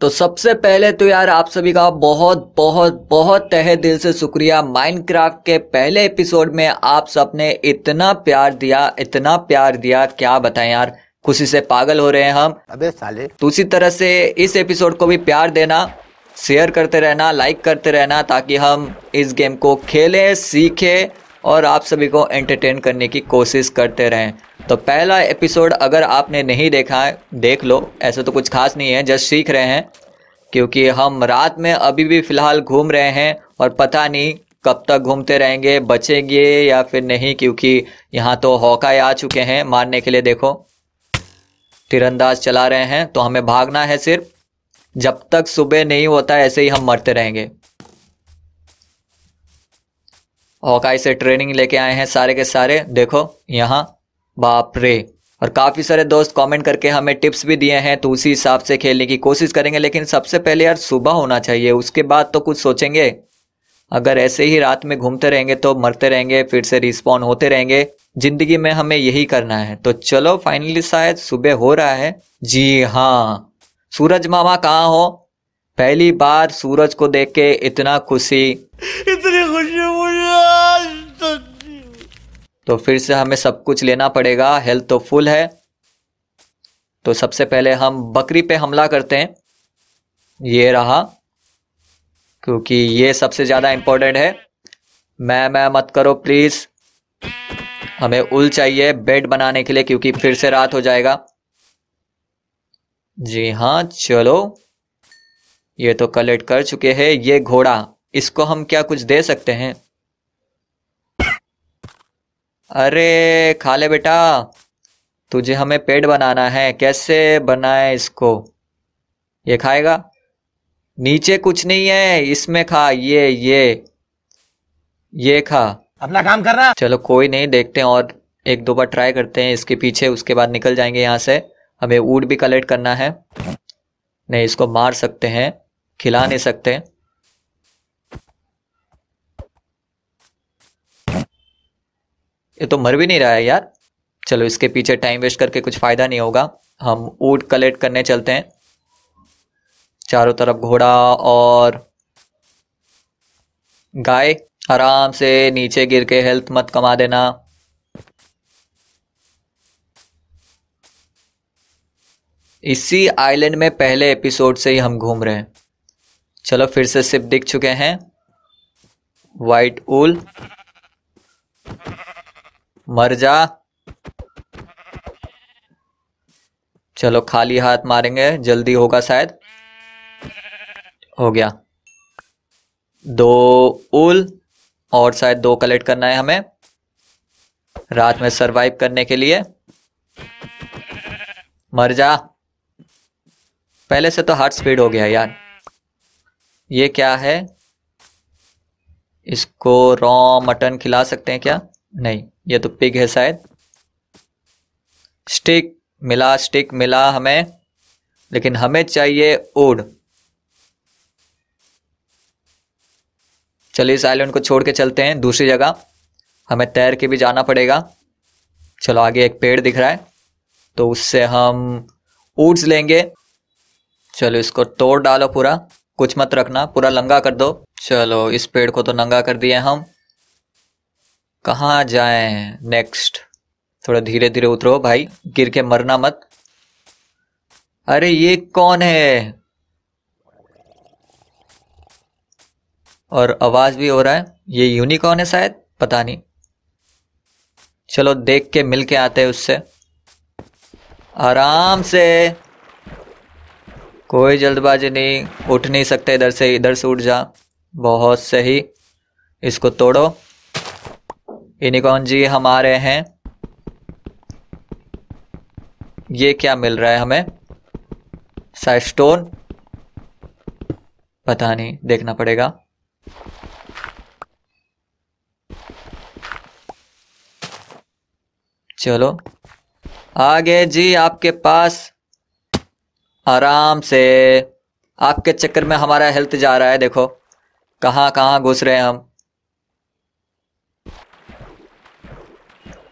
तो सबसे पहले तो यार आप सभी का बहुत बहुत बहुत तहे दिल से शुक्रिया माइनक्राफ्ट के पहले एपिसोड में आप सबने इतना प्यार दिया इतना प्यार दिया क्या बताएं यार खुशी से पागल हो रहे हैं हम अबे साले तो उसी तरह से इस एपिसोड को भी प्यार देना शेयर करते रहना लाइक करते रहना ताकि हम इस गेम को खेलें सीखें और आप सभी को एंटरटेन करने की कोशिश करते रहें तो पहला एपिसोड अगर आपने नहीं देखा है देख लो ऐसा तो कुछ खास नहीं है जस्ट सीख रहे हैं क्योंकि हम रात में अभी भी फ़िलहाल घूम रहे हैं और पता नहीं कब तक घूमते रहेंगे बचेंगे या फिर नहीं क्योंकि यहाँ तो हौकाए आ चुके हैं मारने के लिए देखो तिरंदाज चला रहे हैं तो हमें भागना है सिर्फ जब तक सुबह नहीं होता ऐसे ही हम मरते रहेंगे हौकाई से ट्रेनिंग लेके आए हैं सारे के सारे देखो यहाँ बाप रे और काफ़ी सारे दोस्त कमेंट करके हमें टिप्स भी दिए हैं तो उसी हिसाब से खेलने की कोशिश करेंगे लेकिन सबसे पहले यार सुबह होना चाहिए उसके बाद तो कुछ सोचेंगे अगर ऐसे ही रात में घूमते रहेंगे तो मरते रहेंगे फिर से रिस्पॉन्ड होते रहेंगे जिंदगी में हमें यही करना है तो चलो फाइनली शायद सुबह हो रहा है जी हाँ सूरज मामा कहाँ हो पहली बार सूरज को देख के इतना खुशी इतनी खुशी मुझे तो फिर से हमें सब कुछ लेना पड़ेगा हेल्थ तो फुल है तो सबसे पहले हम बकरी पे हमला करते हैं ये रहा क्योंकि ये सबसे ज़्यादा इम्पोर्टेंट है मैं मैं मत करो प्लीज़ हमें उल चाहिए बेड बनाने के लिए क्योंकि फिर से रात हो जाएगा जी हाँ चलो ये तो कलेक्ट कर चुके हैं ये घोड़ा इसको हम क्या कुछ दे सकते हैं अरे खा ले बेटा तुझे हमें पेट बनाना है कैसे बनाए इसको ये खाएगा नीचे कुछ नहीं है इसमें खा ये ये ये खा अपना काम कर रहा चलो कोई नहीं देखते हैं और एक दो बार ट्राई करते हैं इसके पीछे उसके बाद निकल जाएंगे यहाँ से हमें ऊट भी कलेक्ट करना है नहीं इसको मार सकते हैं खिला नहीं सकते ये तो मर भी नहीं रहा है यार चलो इसके पीछे टाइम वेस्ट करके कुछ फ़ायदा नहीं होगा हम ऊट कलेक्ट करने चलते हैं चारों तरफ घोड़ा और गाय आराम से नीचे गिर के हेल्थ मत कमा देना इसी आइलैंड में पहले एपिसोड से ही हम घूम रहे हैं चलो फिर से सिप दिख चुके हैं वाइट ऊल मर जा चलो खाली हाथ मारेंगे जल्दी होगा शायद हो गया दो उल और शायद दो कलेक्ट करना है हमें रात में सरवाइव करने के लिए मर जा पहले से तो हार्ट स्पीड हो गया यार ये क्या है इसको रॉ मटन खिला सकते हैं क्या नहीं ये तो पिग है शायद स्टिक मिला स्टिक मिला हमें लेकिन हमें चाहिए ओड चलिए इस आइलैंड को छोड़ के चलते हैं दूसरी जगह हमें तैर के भी जाना पड़ेगा चलो आगे एक पेड़ दिख रहा है तो उससे हम ऊड्स लेंगे चलो इसको तोड़ डालो पूरा कुछ मत रखना पूरा लंगा कर दो चलो इस पेड़ को तो नंगा कर दिए हम कहाँ जाए नेक्स्ट थोड़ा धीरे धीरे उतरो भाई गिर के मरना मत अरे ये कौन है और आवाज भी हो रहा है ये यूनिकॉर्न है शायद पता नहीं चलो देख के मिल के आते हैं उससे आराम से कोई जल्दबाजी नहीं उठ नहीं सकते इधर से इधर से उठ जा बहुत सही इसको तोड़ो यूनिकॉर्न जी हम आ रहे हैं ये क्या मिल रहा है हमें साइस्टोन पता नहीं देखना पड़ेगा चलो आगे जी आपके पास आराम से आपके चक्कर में हमारा हेल्थ जा रहा है देखो कहाँ कहाँ घुस रहे हैं हम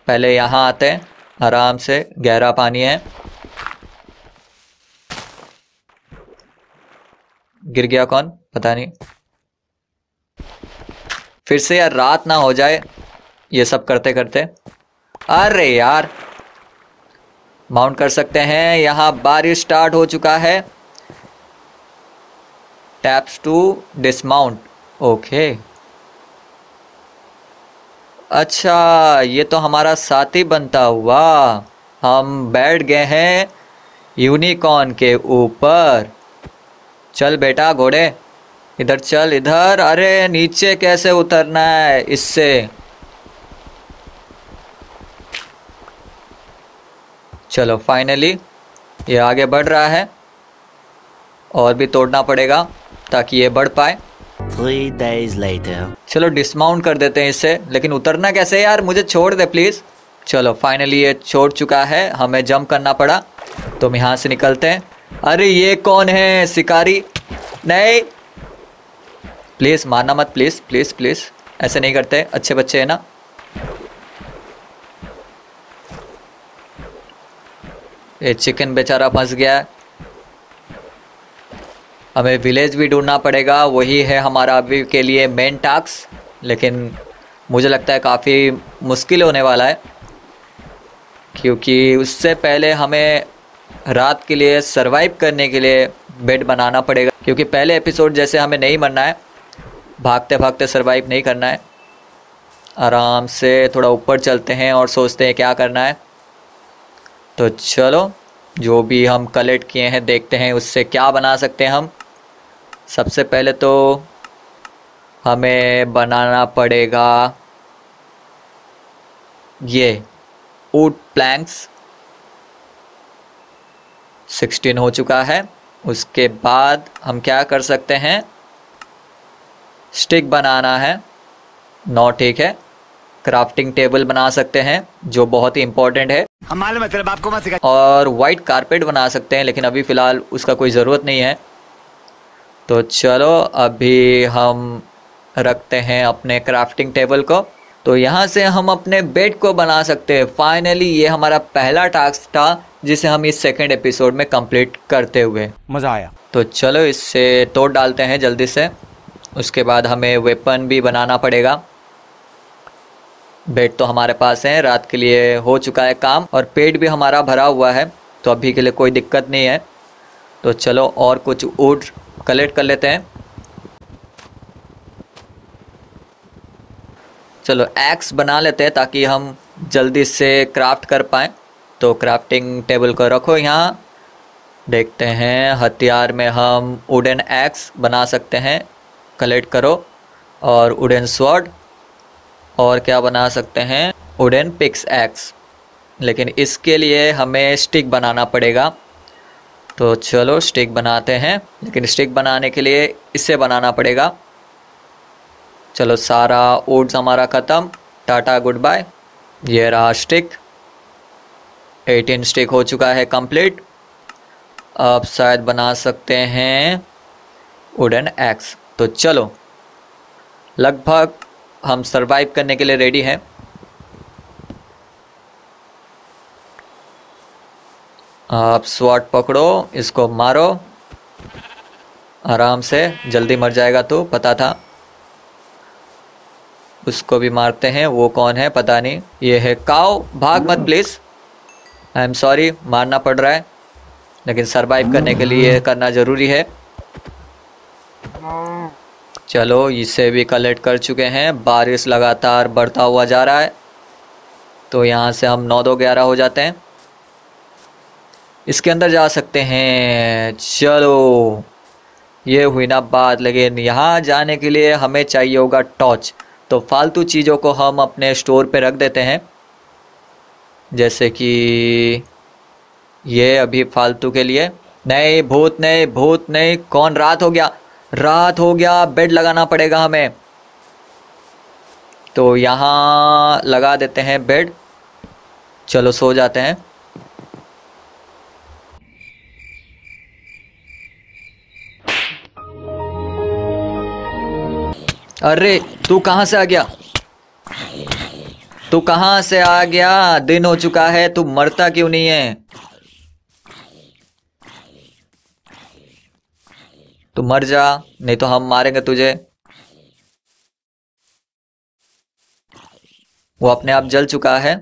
पहले यहाँ आते हैं आराम से गहरा पानी है गिर गया कौन पता नहीं फिर से यार रात ना हो जाए ये सब करते करते अरे यार माउंट कर सकते हैं यहाँ बारिश स्टार्ट हो चुका है टैप्स टू डिसमाउंट ओके अच्छा ये तो हमारा साथी बनता हुआ हम बैठ गए हैं यूनिकॉर्न के ऊपर चल बेटा घोड़े इधर चल इधर अरे नीचे कैसे उतरना है इससे चलो फाइनली ये आगे बढ़ रहा है और भी तोड़ना पड़ेगा ताकि ये बढ़ पाए थ्री डेज लेटर चलो डिस्माउंट कर देते हैं इसे लेकिन उतरना कैसे यार मुझे छोड़ दे प्लीज़ चलो फाइनली ये छोड़ चुका है हमें जंप करना पड़ा तो हम यहाँ से निकलते हैं अरे ये कौन है शिकारी नहीं प्लीज़ मारना मत प्लीज़ प्लीज़ प्लीज़ ऐसे नहीं करते अच्छे बच्चे हैं ना ये चिकन बेचारा फंस गया है हमें विलेज भी ढूंढना पड़ेगा वही है हमारा अभी के लिए मेन टास्क लेकिन मुझे लगता है काफ़ी मुश्किल होने वाला है क्योंकि उससे पहले हमें रात के लिए सरवाइव करने के लिए बेड बनाना पड़ेगा क्योंकि पहले एपिसोड जैसे हमें नहीं बनना है भागते भागते सरवाइव नहीं करना है आराम से थोड़ा ऊपर चलते हैं और सोचते हैं क्या करना है तो चलो जो भी हम कलेक्ट किए हैं देखते हैं उससे क्या बना सकते हैं हम सबसे पहले तो हमें बनाना पड़ेगा ये वुड प्लैंक्स सिक्सटीन हो चुका है उसके बाद हम क्या कर सकते हैं स्टिक बनाना है नौ ठीक है क्राफ्टिंग टेबल बना सकते हैं जो बहुत ही इंपॉर्टेंट है हम मालूम है तेरे बाप को मत और वाइट कारपेट बना सकते हैं लेकिन अभी फिलहाल उसका कोई ज़रूरत नहीं है तो चलो अभी हम रखते हैं अपने क्राफ्टिंग टेबल को तो यहाँ से हम अपने बेड को बना सकते हैं फाइनली ये हमारा पहला टास्क था जिसे हम इस सेकेंड एपिसोड में कंप्लीट करते हुए मज़ा आया तो चलो इससे तोड़ डालते हैं जल्दी से उसके बाद हमें वेपन भी बनाना पड़ेगा बेड तो हमारे पास है रात के लिए हो चुका है काम और पेट भी हमारा भरा हुआ है तो अभी के लिए कोई दिक्कत नहीं है तो चलो और कुछ उठ कलेक्ट कर लेते हैं चलो एक्स बना लेते हैं ताकि हम जल्दी से क्राफ्ट कर पाएँ तो क्राफ्टिंग टेबल को रखो यहाँ देखते हैं हथियार में हम वुडन एक्स बना सकते हैं कलेक्ट करो और वुडन स्वॉर्ड और क्या बना सकते हैं वुडन पिक्स एक्स लेकिन इसके लिए हमें स्टिक बनाना पड़ेगा तो चलो स्टिक बनाते हैं लेकिन स्टिक बनाने के लिए इससे बनाना पड़ेगा चलो सारा ओट्स हमारा ख़त्म टाटा गुड बाय ये रहा स्टिक 18 स्टिक हो चुका है कंप्लीट अब शायद बना सकते हैं वुडन एक्स तो चलो लगभग हम सरवाइव करने के लिए रेडी हैं आप स्वाट पकड़ो इसको मारो आराम से जल्दी मर जाएगा तो पता था उसको भी मारते हैं वो कौन है पता नहीं ये है काओ भाग मत प्लीज़ आई एम सॉरी मारना पड़ रहा है लेकिन सरवाइव करने के लिए करना ज़रूरी है चलो इसे भी कलेक्ट कर चुके हैं बारिश लगातार बढ़ता हुआ जा रहा है तो यहाँ से हम नौ दो ग्यारह हो जाते हैं इसके अंदर जा सकते हैं चलो ये हुई ना बात लेकिन यहाँ जाने के लिए हमें चाहिए होगा टॉर्च तो फालतू चीज़ों को हम अपने स्टोर पे रख देते हैं जैसे कि ये अभी फालतू के लिए नहीं भूत नहीं भूत नहीं कौन रात हो गया रात हो गया बेड लगाना पड़ेगा हमें तो यहाँ लगा देते हैं बेड चलो सो जाते हैं अरे तू कहाँ से आ गया तू कहाँ से आ गया दिन हो चुका है तू मरता क्यों नहीं है तू मर जा नहीं तो हम मारेंगे तुझे वो अपने आप जल चुका है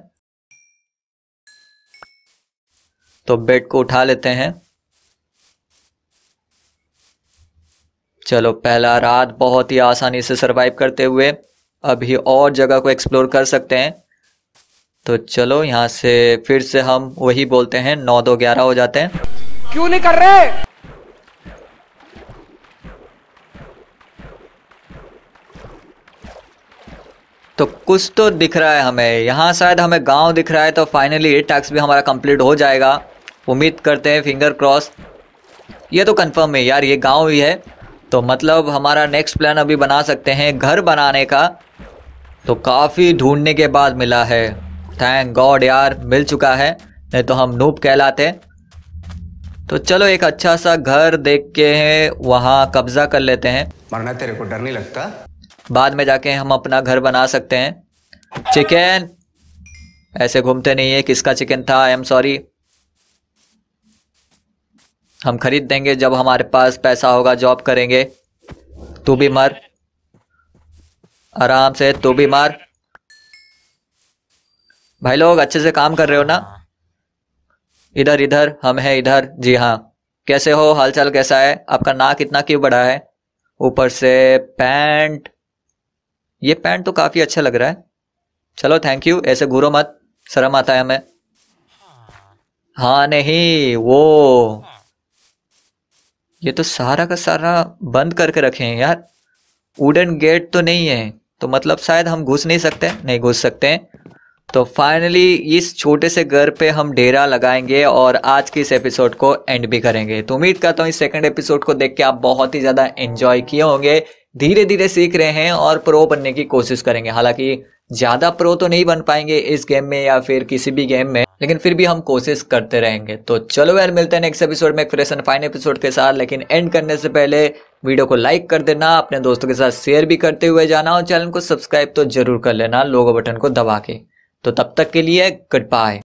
तो बेड को उठा लेते हैं चलो पहला रात बहुत ही आसानी से सरवाइव करते हुए अभी और जगह को एक्सप्लोर कर सकते हैं तो चलो यहाँ से फिर से हम वही बोलते हैं नौ दो ग्यारह हो जाते हैं क्यों नहीं कर रहे तो कुछ तो दिख रहा है हमें यहाँ शायद हमें गांव दिख रहा है तो फाइनली ये टास्क भी हमारा कंप्लीट हो जाएगा उम्मीद करते हैं फिंगर क्रॉस ये तो कंफर्म है यार ये गांव ही है तो मतलब हमारा नेक्स्ट प्लान अभी बना सकते हैं घर बनाने का तो काफ़ी ढूंढने के बाद मिला है थैंक गॉड यार मिल चुका है नहीं तो हम नूप कहलाते तो चलो एक अच्छा सा घर देख के वहाँ कब्जा कर लेते हैं मरना तेरे को डर नहीं लगता बाद में जाके हम अपना घर बना सकते हैं चिकन ऐसे घूमते नहीं है किसका चिकन था आई एम सॉरी हम खरीद देंगे जब हमारे पास पैसा होगा जॉब करेंगे तू भी मर आराम से तू भी मर भाई लोग अच्छे से काम कर रहे हो ना इधर इधर हम हैं इधर जी हाँ कैसे हो हालचाल कैसा है आपका नाक इतना क्यों बड़ा है ऊपर से पैंट ये पैंट तो काफ़ी अच्छा लग रहा है चलो थैंक यू ऐसे घूरो मत शर्म आता है हमें हाँ नहीं वो ये तो सारा का सारा बंद करके रखे हैं यार वुडन गेट तो नहीं है तो मतलब शायद हम घुस नहीं सकते नहीं घुस सकते हैं तो फाइनली इस छोटे से घर पे हम डेरा लगाएंगे और आज के इस एपिसोड को एंड भी करेंगे तो उम्मीद करता हूँ इस सेकंड एपिसोड को देख के आप बहुत ही ज़्यादा एंजॉय किए होंगे धीरे धीरे सीख रहे हैं और प्रो बनने की कोशिश करेंगे हालांकि ज़्यादा प्रो तो नहीं बन पाएंगे इस गेम में या फिर किसी भी गेम में लेकिन फिर भी हम कोशिश करते रहेंगे तो चलो यार मिलते हैं नेक्स्ट एपिसोड में एक फ्रेश एंड फाइन एपिसोड के साथ लेकिन एंड करने से पहले वीडियो को लाइक कर देना अपने दोस्तों के साथ शेयर भी करते हुए जाना और चैनल को सब्सक्राइब तो जरूर कर लेना लोगो बटन को दबा के तो तब तक के लिए गुड बाय